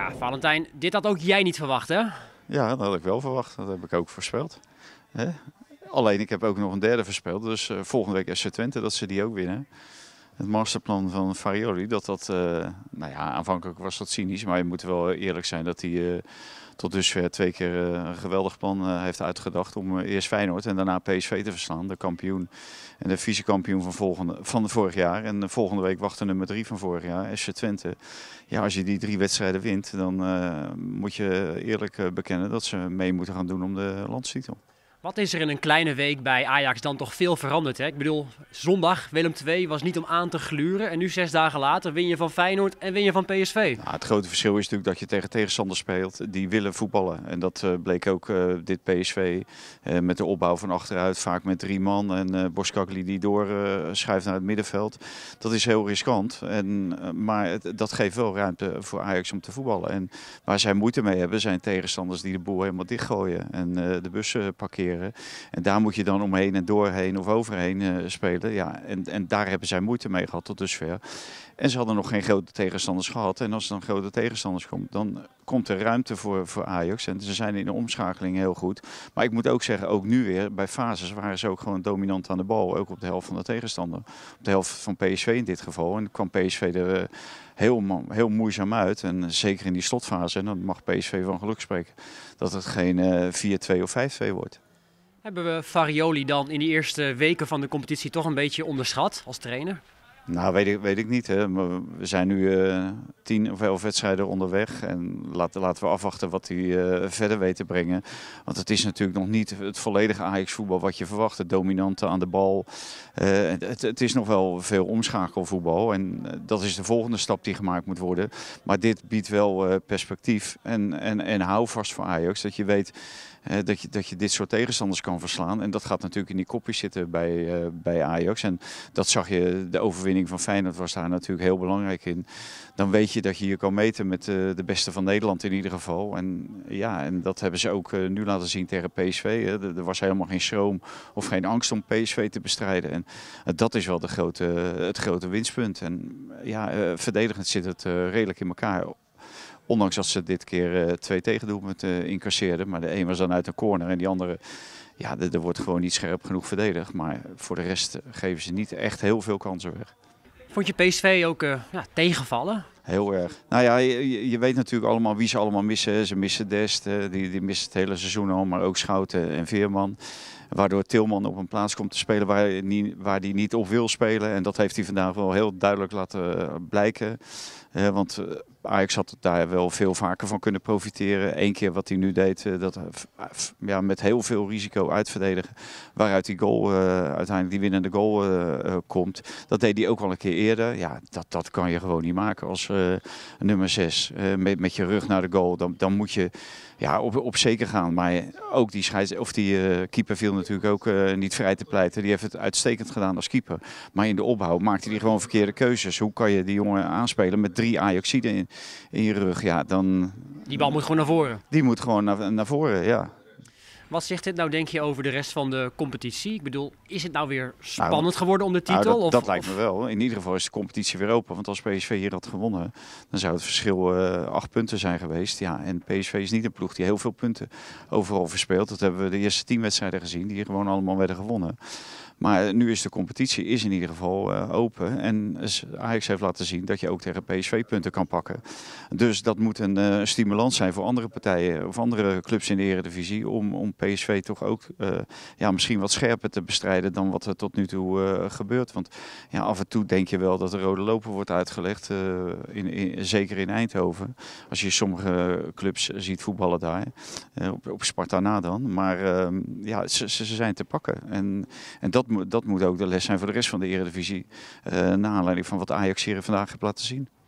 Ja, Valentijn, dit had ook jij niet verwacht, hè? Ja, dat had ik wel verwacht. Dat heb ik ook voorspeld. Alleen, ik heb ook nog een derde voorspeld. Dus eh, volgende week SC Twente, dat ze die ook winnen het masterplan van Farioli, dat dat, eh, nou ja, aanvankelijk was dat cynisch, maar je moet wel eerlijk zijn dat hij eh, tot dusver twee keer eh, een geweldig plan heeft uitgedacht om eerst Feyenoord en daarna PSV te verslaan, de kampioen en de vice-kampioen van, van vorig jaar. En volgende week wachten nummer drie van vorig jaar, SC Twente. Ja, als je die drie wedstrijden wint, dan moet je eerlijk bekennen dat ze mee moeten gaan doen om de landstitel. Wat is er in een kleine week bij Ajax dan toch veel veranderd? Hè? Ik bedoel, zondag Willem II was niet om aan te gluren. En nu zes dagen later win je van Feyenoord en win je van PSV. Nou, het grote verschil is natuurlijk dat je tegen tegenstanders speelt die willen voetballen. En dat eh, bleek ook eh, dit PSV eh, met de opbouw van achteruit. Vaak met drie man en uh, Boskakli die doorschuift naar het middenveld. Dat is heel riskant. En, maar dat geeft wel ruimte voor Ajax om te voetballen. En waar zij moeite mee hebben zijn tegenstanders die de boel helemaal dichtgooien. En de bussen parkeren en daar moet je dan omheen en doorheen of overheen eh, spelen. Ja, en, en daar hebben zij moeite mee gehad tot dusver. En ze hadden nog geen grote tegenstanders gehad. En als er dan grote tegenstanders komt, dan komt er ruimte voor, voor Ajax. En ze zijn in de omschakeling heel goed. Maar ik moet ook zeggen, ook nu weer, bij fases waren ze ook gewoon dominant aan de bal. Ook op de helft van de tegenstander. Op de helft van PSV in dit geval. En kwam PSV er eh, heel, heel moeizaam uit. En zeker in die slotfase, en dan mag PSV van geluk spreken, dat het geen 4-2 eh, of 5-2 wordt. Hebben we Farioli dan in die eerste weken van de competitie toch een beetje onderschat als trainer? Nou, weet ik, weet ik niet. Hè. We zijn nu eh, tien of elf wedstrijden onderweg. En laat, laten we afwachten wat hij eh, verder weet te brengen. Want het is natuurlijk nog niet het volledige Ajax-voetbal wat je verwacht. Het dominante aan de bal. Eh, het, het, is nog wel veel omschakelvoetbal. En dat is de volgende stap die gemaakt moet worden. Maar dit biedt wel perspectief en, en, en houvast voor Ajax. Dat je weet eh, dat, je, dat je dit soort tegenstanders kan verslaan. En dat gaat natuurlijk in die kopjes zitten bij, eh, bij Ajax. En dat zag je, de overwinning van Feyenoord was daar natuurlijk heel belangrijk in. Dan weet je dat je hier kan meten met eh, de beste van Nederland in ieder geval. En ja, en dat hebben ze ook nu laten zien tegen PSV. Hè. Er, was helemaal geen schroom of geen angst om PSV te bestrijden. En dat is wel de grote, het grote winstpunt. En ja, verdedigend zit het redelijk in elkaar. Ondanks dat ze dit keer eh, twee tegendoelpunten eh, incasseerden. Maar de een was dan uit een corner en die andere... Ja, er wordt gewoon niet scherp genoeg verdedigd. Maar voor de rest eh, geven ze niet echt heel veel kansen weg. Vond je PSV ook uh, ja, tegenvallen? Heel erg. Nou ja, je, weet natuurlijk allemaal wie ze allemaal missen. Ze missen Dest, eh, die, die mist het hele seizoen al, maar ook Schouten en Veerman. Waardoor Tilman op een plaats komt te spelen waar hij, niet, waar hij niet op wil spelen. En dat heeft hij vandaag wel heel duidelijk laten eh, blijken. Eh, want Ajax had daar wel veel vaker van kunnen profiteren. Eén keer wat hij nu deed, dat ja, met heel veel risico uitverdedigen. Waaruit die goal, uiteindelijk die winnende goal komt. Dat deed hij ook al een keer eerder. Ja, dat, dat kan je gewoon niet maken als eh, nummer 6, eh, met, met je rug naar de goal, dan, dan moet je ja, op, op zeker gaan. Maar ook die, scheids, of die eh, keeper viel natuurlijk ook niet vrij te pleiten. Die heeft het uitstekend gedaan als keeper. Maar in de opbouw maakte hij gewoon verkeerde keuzes. Hoe kan je die jongen aanspelen met drie Ajaxiden in, in je rug? Ja, dan, die bal moet gewoon naar voren. Die moet gewoon naar, naar voren, ja. Wat zegt dit nou, denk je, over de rest van de competitie? Ik bedoel, is het nou weer nou, spannend geworden om de nou, titel? dat, of, dat, lijkt me wel. In ieder geval is de competitie weer open. Want als PSV hier had gewonnen, dan zou het verschil eh, acht punten zijn geweest. Ja, en PSV is niet een ploeg die heel veel punten overal verspeelt. Dat hebben we de eerste tien wedstrijden gezien, die gewoon allemaal werden gewonnen. Maar nu is de competitie is in ieder geval eh, open. En Ajax heeft laten zien dat je ook tegen PSV punten kan pakken. Dus dat moet een uh, stimulans zijn voor andere partijen of andere clubs in de Eredivisie om, om PSV toch ook eh, ja, misschien wat scherper te bestrijden dan wat er tot nu toe eh, gebeurt. Want ja, af en toe denk je wel dat de rode loper wordt uitgelegd, eh, in, zeker in Eindhoven. Als je sommige clubs ziet voetballen daar, op, op Sparta na dan. Maar ehm, ja, ze, zijn te pakken. En, en dat, dat moet ook de les zijn voor de rest van de Eredivisie. na naar aanleiding van wat Ajax hier vandaag heeft laten zien.